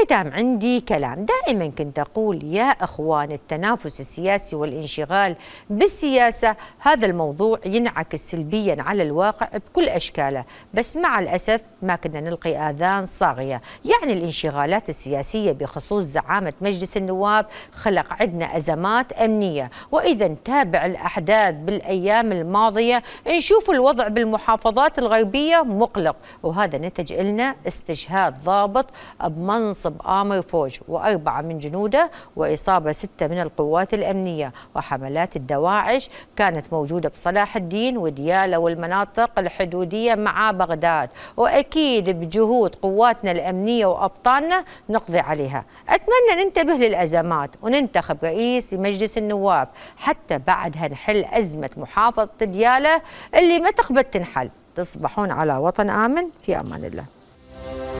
الختام عندي كلام دائما كنت أقول يا أخوان التنافس السياسي والانشغال بالسياسة هذا الموضوع ينعكس سلبيا على الواقع بكل أشكاله بس مع الأسف ما كنا نلقي آذان صاغية يعني الانشغالات السياسية بخصوص زعامة مجلس النواب خلق عندنا أزمات أمنية وإذا نتابع الأحداث بالأيام الماضية نشوف الوضع بالمحافظات الغربية مقلق وهذا نتج لنا استشهاد ضابط بمنصب نصب آمر فوج وأربعة من جنوده وإصابة ستة من القوات الأمنية وحملات الدواعش كانت موجودة بصلاح الدين وديالة والمناطق الحدودية مع بغداد وأكيد بجهود قواتنا الأمنية وأبطالنا نقضي عليها أتمنى ننتبه للأزمات وننتخب رئيس لمجلس النواب حتى بعدها نحل أزمة محافظة ديالة اللي ما تقبل تنحل تصبحون على وطن آمن في أمان الله